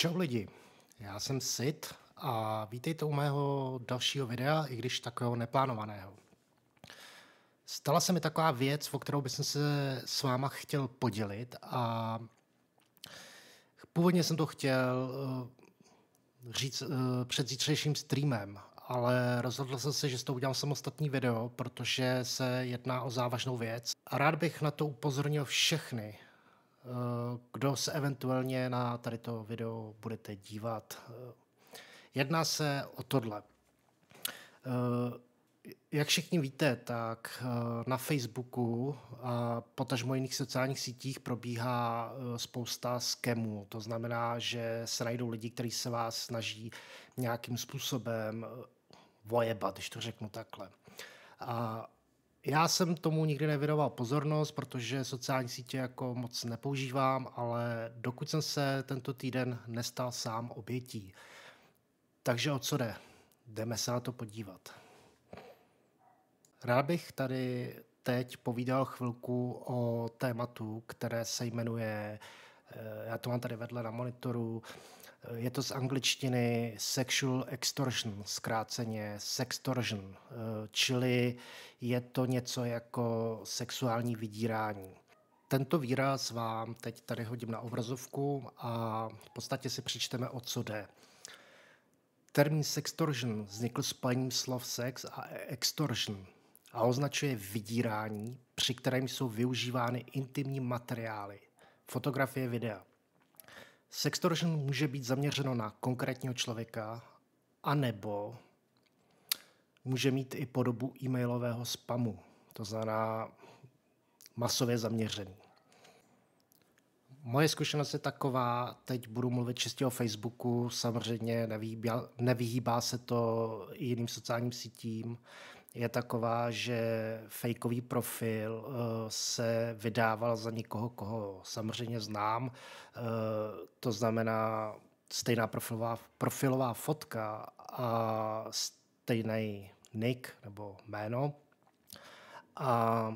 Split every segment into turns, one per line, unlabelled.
Čau lidi, já jsem Sid a vítejte u mého dalšího videa, i když takového neplánovaného. Stala se mi taková věc, o kterou bych se s váma chtěl podělit a původně jsem to chtěl eh, říct eh, před zítřejším streamem, ale rozhodl jsem se, že s to udělám samostatný video, protože se jedná o závažnou věc. A rád bych na to upozornil všechny, Eh, kdo se eventuálně na tady to video budete dívat. Eh, jedná se o tohle. Eh, jak všichni víte, tak na Facebooku a potažmo jiných sociálních sítích probíhá spousta skemů. To znamená, že se najdou lidi, kteří se vás snaží nějakým způsobem vojebat, když to řeknu takhle. A já jsem tomu nikdy nevěnoval pozornost, protože sociální sítě jako moc nepoužívám, ale dokud jsem se tento týden nestal sám obětí. Takže o co jde? Jdeme se na to podívat. Rád bych tady teď povídal chvilku o tématu, které se jmenuje, eh, já to mám tady vedle na monitoru, je to z angličtiny sexual extortion, zkráceně sextortion, eh, čili je to něco jako sexuální vydírání. Tento výraz vám teď tady hodím na obrazovku a v podstatě si přečteme, o co jde. Termín sextortion vznikl spaním slov sex a extortion a označuje vydírání, při kterém jsou využívány intimní materiály, fotografie, videa. Sextortion může být zaměřeno na konkrétního člověka, anebo může mít i podobu e-mailového spamu, to znamená masově zaměřený. Moje zkušenost je taková, teď budu mluvit čistě o Facebooku, samozřejmě nevyhýbá, se to i jiným sociálním sítím, je taková, že fejkový profil eh, se vydával za někoho, koho samozřejmě znám. Eh, to znamená stejná profilová, profilová fotka a stejný nick nebo jméno. A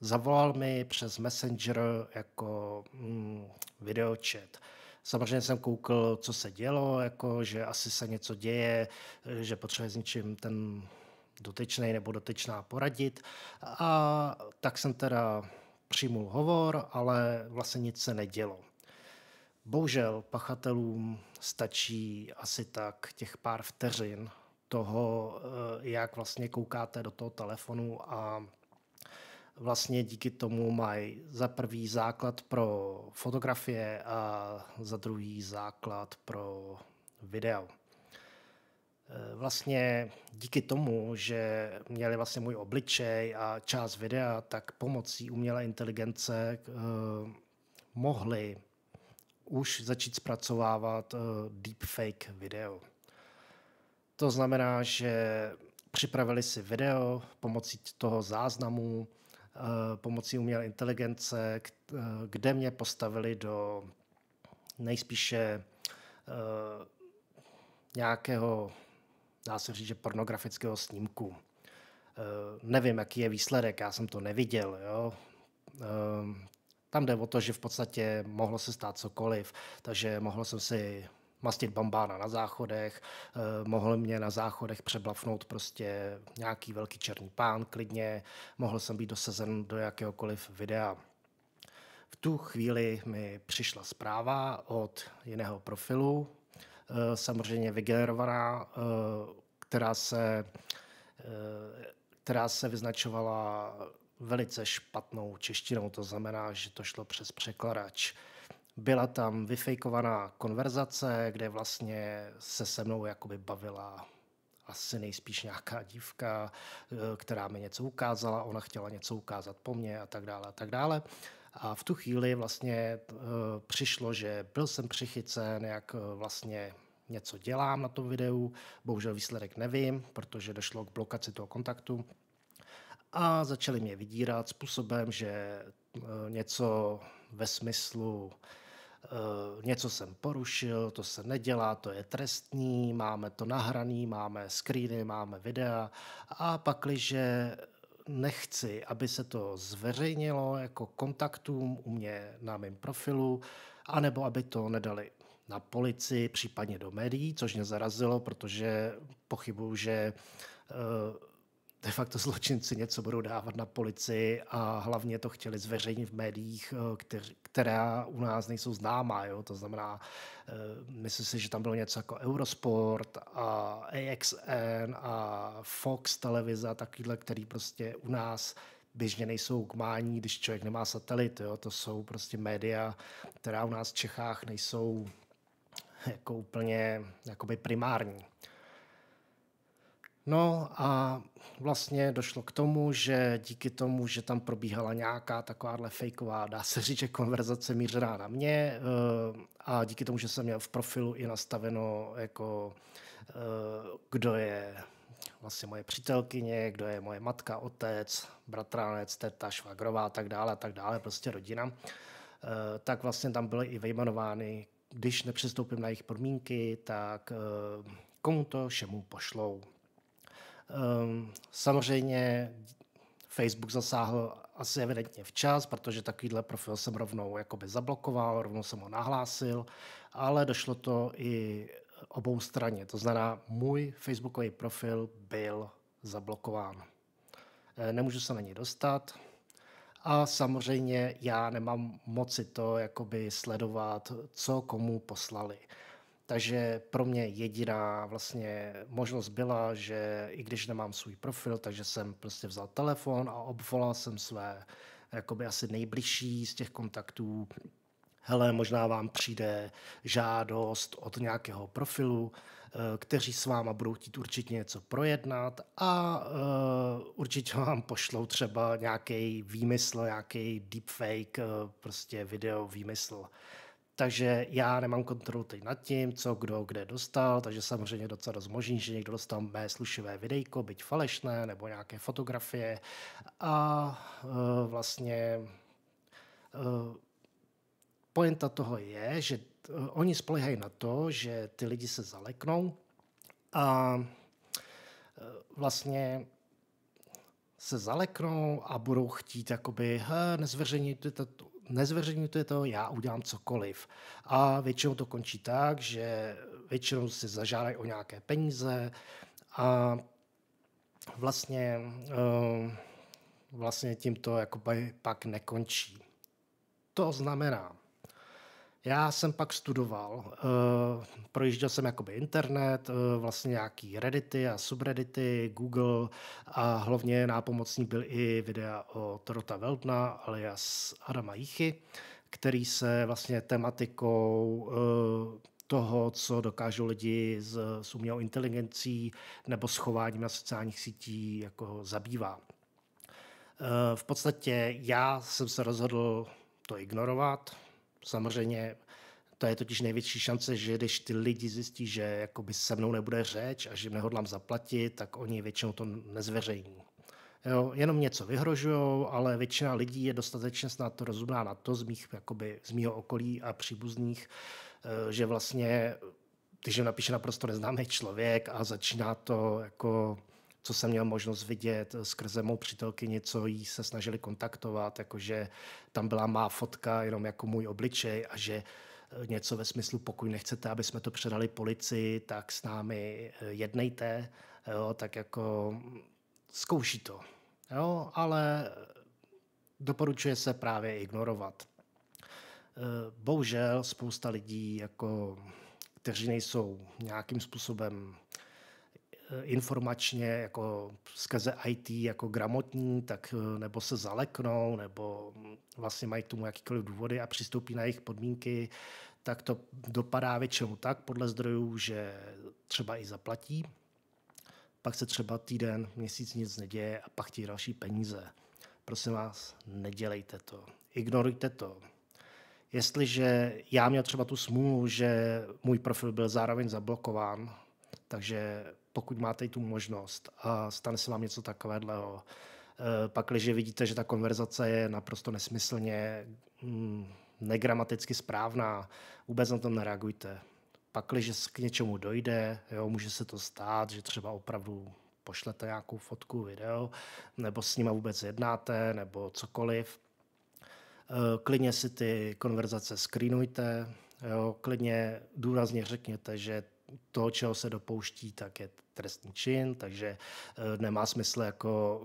zavolal mi přes Messenger jako mm, videočet. Samozřejmě jsem koukal, co se dělo, jako, že asi se něco děje, eh, že potřebuje s ničím ten dotečnej nebo dotečná poradit. A tak jsem teda přijmul hovor, ale vlastně nic se nedělo. Bohužel pachatelům stačí asi tak těch pár vteřin toho, eh, jak vlastně koukáte do toho telefonu a vlastně díky tomu mají za prvý základ pro fotografie a za druhý základ pro video. Eh, vlastně díky tomu, že měli vlastně můj obličej a část videa, tak pomocí umělé inteligence eh, mohli už začít zpracovávat eh, deepfake video. To znamená, že připravili si video pomocí toho záznamu, pomocí umělé inteligence, kde mě postavili do nejspíše nějakého dá se říct, že pornografického snímku. Eh, nevím, jaký je výsledek, já jsem to neviděl. Jo? Eh, tam jde o to, že v podstatě mohlo se stát cokoliv, takže mohl jsem si mastit bambána na záchodech, eh, mohl mě na záchodech přeblafnout prostě nějaký velký černý pán klidně, mohl jsem být dosazen do jakéhokoliv videa. V tu chvíli mi přišla zpráva od jiného profilu, Eh, samozřejmě vygenerovaná, eh, která se, eh, která se vyznačovala velice špatnou češtinou, to znamená, že to šlo přes překladač. Byla tam vyfejkovaná konverzace, kde vlastně se se mnou jakoby bavila asi nejspíš nějaká dívka, která mi něco ukázala, ona chtěla něco ukázat po mně a tak dále a tak dále. Uh, a v tu chvíli vlastně eh, přišlo, že byl jsem přichycen, jak eh, vlastně něco dělám na tom videu, bohužel výsledek nevím, protože došlo k blokaci toho kontaktu. A začali mě vydírat způsobem, že eh, něco ve smyslu něco jsem porušil, to se nedělá, to je trestní, máme to nahraný, máme screeny, máme videa a pak, když nechci, aby se to zveřejnilo jako kontaktům u mě na mém profilu, anebo aby to nedali na policii, případně do médií, což mě zarazilo, protože pochybuju, že eh, de facto zločinci něco budou dávat na policii a hlavně to chtěli zveřejnit v médiích, eh, která u nás nejsou známá. Jo? To znamená, eh, myslím si, že tam bylo něco jako Eurosport a AXN a Fox televize a takovýhle, který prostě u nás běžně nejsou k mání, když člověk nemá satelit. Jo? To jsou prostě média, která u nás v Čechách nejsou jako úplně jakoby primární. No a vlastně došlo k tomu, že díky tomu, že tam probíhala nějaká takováhle fejková, dá se říct, že konverzace mířená na mě eh, a díky tomu, že jsem měl v profilu i nastaveno jako eh, kdo je vlastně moje přítelkyně, kdo je moje matka, otec, bratránec, teta, švagrová a tak dále a tak dále, prostě rodina, eh, tak vlastně tam byly i vyjmenovány, když nepřistoupím na jejich podmínky, tak komu to všemu pošlou. Ehm, samozřejmě Facebook zasáhl asi evidentně včas, protože takovýhle profil jsem rovnou jakoby zablokoval, rovnou jsem ho nahlásil, ale došlo to i obou straně. To znamená, můj facebookový profil byl zablokován. Ehm, nemůžu se na něj dostat. A samozřejmě já nemám moci to jakoby sledovat, co komu poslali. Takže pro mě jediná vlastně možnost byla, že i když nemám svůj profil, takže jsem prostě vzal telefon a obvolal jsem své jakoby asi nejbližší z těch kontaktů. Hele, možná vám přijde žádost od nějakého profilu, eh, kteří s váma budou chtít určitě něco projednat a eh, určitě vám pošlou třeba nějaký výmysl, nějaký deepfake, eh, prostě video výmysl takže já nemám kontrolu teď nad tím, co kdo kde dostal, takže samozřejmě docela dost možný, že někdo dostal mé slušivé videjko, byť falešné, nebo nějaké fotografie a uh, vlastně uh, pointa toho je, že uh, oni spolehají na to, že ty lidi se zaleknou a uh, vlastně se zaleknou a budou chtít jakoby, he, nezveřejněte to, nezveřejňujte to, já udělám cokoliv. A většinou to končí tak, že většinou si zažádají o nějaké peníze a vlastně, eh, vlastně tím to pak nekončí. To znamená, já jsem pak studoval, eh, projížděl jsem jakoby internet, eh, vlastně nějaký reddity a subreddity, Google a hlavně nápomocní byl i videa o Torota Veltna alias Adama Jichy, který se vlastně tematikou eh, toho, co dokážou lidi s, s umělou inteligencí nebo s chováním na sociálních sítí jako zabývá. V podstatě já jsem se rozhodl to ignorovat, Samozřejmě to je totiž největší šance, že když ty lidi zjistí, že jakoby se mnou nebude řeč a že nehodlám zaplatit, tak oni většinou to nezveřejní. Jo, jenom něco vyhrožují, ale většina lidí je dostatečně snad rozumná na to z, mých, jakoby, z mýho okolí a příbuzných, eh, že vlastně, když jim napíše naprosto neznámý člověk a začíná to jako co jsem měl možnost vidět eh, skrze mou přítelkyni, co jí se snažili kontaktovat, jakože tam byla má fotka, jenom jako můj obličej a že eh, něco ve smyslu, pokud nechcete, aby jsme to předali policii, tak s námi eh, jednejte, jo, tak jako mm, zkouší to. Jo, ale doporučuje se právě ignorovat. Bohužel spousta lidí, jako, kteří nejsou nějakým způsobem Eh, informačně jako skrze IT jako gramotní, tak eh, nebo se zaleknou, nebo mm, vlastně mají k tomu jakýkoliv důvody a přistoupí na jejich podmínky, tak to dopadá většinou tak podle zdrojů, že třeba i zaplatí, pak se třeba týden, měsíc nic neděje a pak chtějí další peníze. Prosím vás, nedělejte to. Ignorujte to. Jestliže já měl třeba tu smůlu, že můj profil byl zároveň zablokován takže pokud máte tu možnost a stane se vám něco takového, eh, pak, když vidíte, že ta konverzace je naprosto nesmyslně hm, negramaticky správná, vůbec na to nereagujte. Pak, když k něčemu dojde, jo, může se to stát, že třeba opravdu pošlete nějakou fotku, video, nebo s nima vůbec jednáte, nebo cokoliv. Eh, klidně si ty konverzace screenujte, jo, klidně důrazně řekněte, že to, čeho se dopouští, tak je trestný čin, takže eh, nemá smysl jako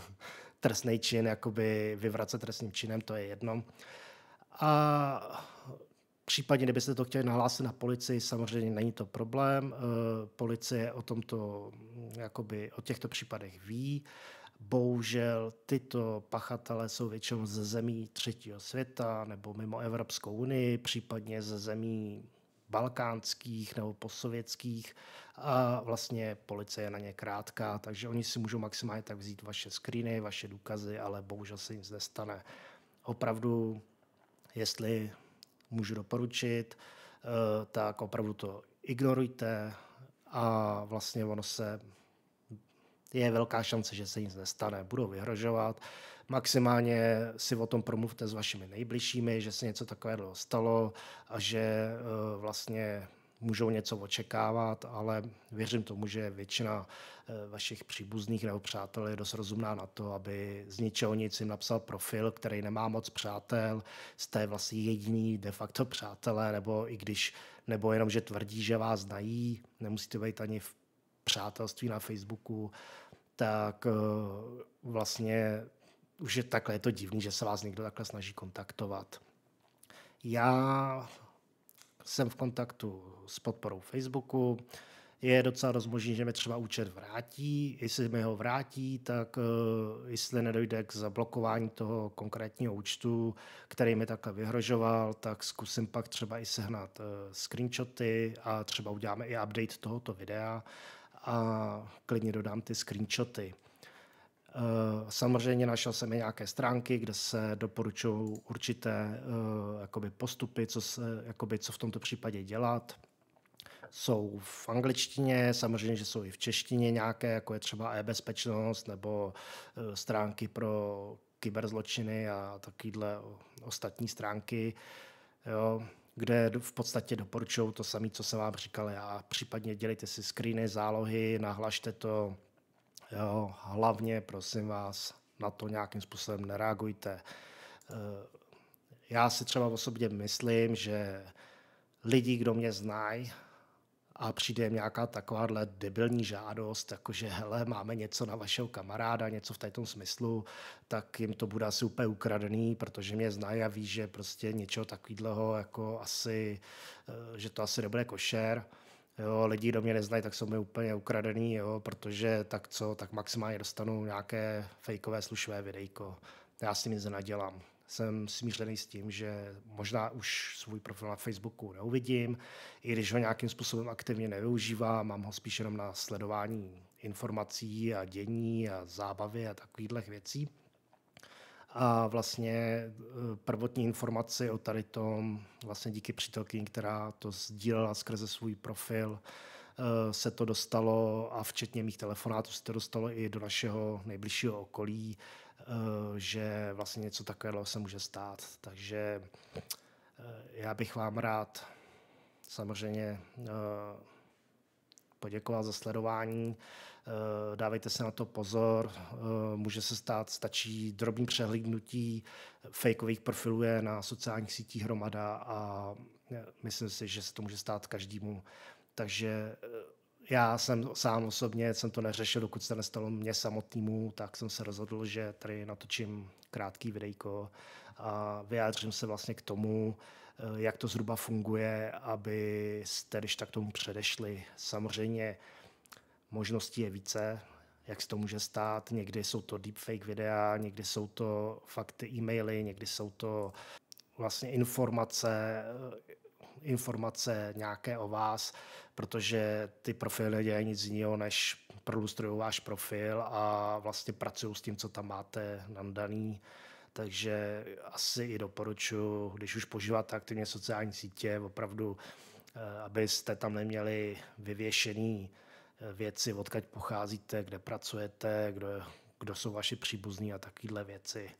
trestný čin jakoby vyvracet trestným činem, to je jedno. A případně, kdybyste to chtěli nahlásit na policii, samozřejmě není to problém. Eh, policie o tomto, mm, jakoby o těchto případech ví. Bohužel tyto pachatele jsou většinou ze zemí třetího světa nebo mimo Evropskou unii, případně ze zemí balkánských nebo posovětských a vlastně policie je na ně krátká, takže oni si můžou maximálně tak vzít vaše screeny, vaše důkazy, ale bohužel se nic nestane. Opravdu, jestli můžu doporučit, e, tak opravdu to ignorujte a vlastně ono se je velká šance, že se nic nestane. Budou vyhrožovat. Maximálně si o tom promluvte s vašimi nejbližšími, že se něco takového stalo a že e, vlastně můžou něco očekávat, ale věřím tomu, že většina e, vašich příbuzných nebo přátel je dost rozumná na to, aby z ničeho nic jim napsal profil, který nemá moc přátel, jste vlastně jediný de facto přátelé, nebo i když, nebo jenom, že tvrdí, že vás znají, nemusíte být ani v přátelství na Facebooku, tak eh, vlastně už je takhle je to divný, že se vás někdo takhle snaží kontaktovat. Já jsem v kontaktu s podporou Facebooku, je docela rozmožný, že mi třeba účet vrátí. Jestli mi ho vrátí, tak uh, jestli nedojde k zablokování toho konkrétního účtu, který mi takhle vyhrožoval, tak zkusím pak třeba i sehnat uh, screenshoty a třeba uděláme i update tohoto videa a klidně dodám ty screenshoty. Eh, samozřejmě našel jsem i nějaké stránky, kde se doporučují určité eh, jakoby postupy, co, se, jakoby, co v tomto případě dělat. Jsou v angličtině, samozřejmě, že jsou i v češtině nějaké, jako je třeba e-bezpečnost nebo eh, stránky pro kyberzločiny a takovéhle ostatní stránky. Jo kde v podstatě doporučují to samé, co jsem vám říkal já. Případně dělejte si screeny, zálohy, nahlašte to. Jo, hlavně, prosím vás, na to nějakým způsobem nereagujte. Eh, já si třeba osobně myslím, že lidi, kdo mě znají, a přijde jim nějaká takováhle debilní žádost, jakože hele, máme něco na vašeho kamaráda, něco v tom smyslu, tak jim to bude asi úplně ukradený, protože mě znají a ví, že prostě něčeho takového jako asi, eh, že to asi nebude košer. Jo, lidi do mě neznají, tak jsou mi úplně ukradený, jo, protože tak co, tak maximálně dostanu nějaké fejkové slušové videjko. Já s tím nic nedělám jsem smířený s tím, že možná už svůj profil na Facebooku neuvidím, i když ho nějakým způsobem aktivně nevyužívám, mám ho spíš jenom na sledování informací a dění a zábavy a takových věcí. A vlastně eh, prvotní informaci o tady tom, vlastně díky přítelkyni, která to sdílela skrze svůj profil, eh, se to dostalo a včetně mých telefonátů se to dostalo i do našeho nejbližšího okolí, Eh, že vlastně něco takového se může stát. Takže eh, já bych vám rád samozřejmě eh, poděkoval za sledování. Dávejte se na to pozor. Může se stát, stačí drobný přehlídnutí fejkových profilů je na sociálních sítích hromada a myslím si, že se to může stát každému. Takže já jsem sám osobně jsem to neřešil, dokud se nestalo mě samotnému, tak jsem se rozhodl, že tady natočím krátký videjko a vyjádřím se vlastně k tomu, eh, jak to zhruba funguje, aby jste když tak tomu předešli. Samozřejmě možností je více, jak se to může stát. Někdy jsou to deepfake videa, někdy jsou to fakty e-maily, někdy jsou to vlastně informace informace nějaké o vás, protože ty profily nedělají nic jiného, než prolustrují váš profil a vlastně pracují s tím, co tam máte nandaný. Takže asi i doporučuji, když už požíváte aktivně sociální sítě, opravdu, eh, abyste tam neměli vyvěšený eh, věci, odkud pocházíte, kde pracujete, kdo, kdo jsou vaši příbuzní a takovéhle věci.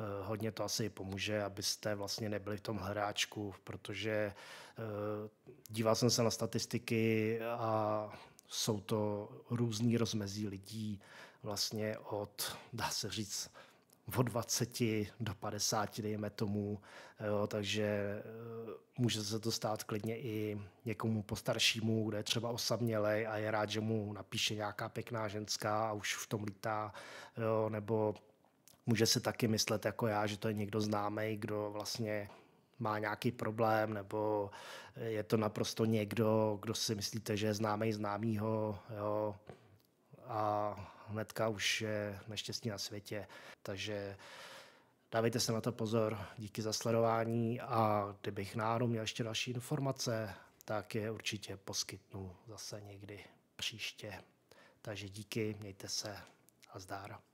Eh, hodně to asi pomůže, abyste vlastně nebyli v tom hráčku, protože eh, díval jsem se na statistiky a jsou to různý rozmezí lidí, vlastně od, dá se říct, od 20 do 50, dejme tomu, eh, jo, takže může se to stát klidně i někomu postaršímu, kde je třeba osamělej a je rád, že mu napíše nějaká pěkná ženská a už v tom lítá, jo, nebo může se taky myslet jako já, že to je někdo známý, kdo vlastně má nějaký problém, nebo je to naprosto někdo, kdo si myslíte, že je známý známýho, jo, a hnedka už je neštěstí na světě. Takže dávejte se na to pozor, díky za sledování a kdybych náhodou měl ještě další informace, tak je určitě poskytnu zase někdy příště. Takže díky, mějte se a zdára.